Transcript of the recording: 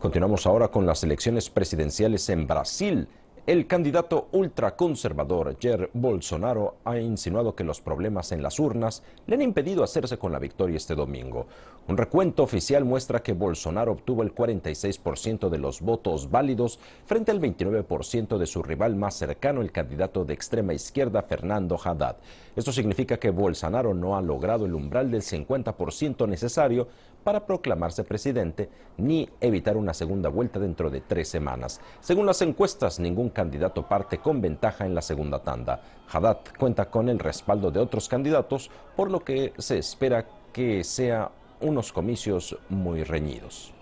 Continuamos ahora con las elecciones presidenciales en Brasil. El candidato ultraconservador Jair Bolsonaro ha insinuado que los problemas en las urnas le han impedido hacerse con la victoria este domingo. Un recuento oficial muestra que Bolsonaro obtuvo el 46% de los votos válidos frente al 29% de su rival más cercano, el candidato de extrema izquierda Fernando Haddad. Esto significa que Bolsonaro no ha logrado el umbral del 50% necesario para proclamarse presidente ni evitar una segunda vuelta dentro de tres semanas. Según las encuestas, ningún candidato parte con ventaja en la segunda tanda. Haddad cuenta con el respaldo de otros candidatos, por lo que se espera que sea unos comicios muy reñidos.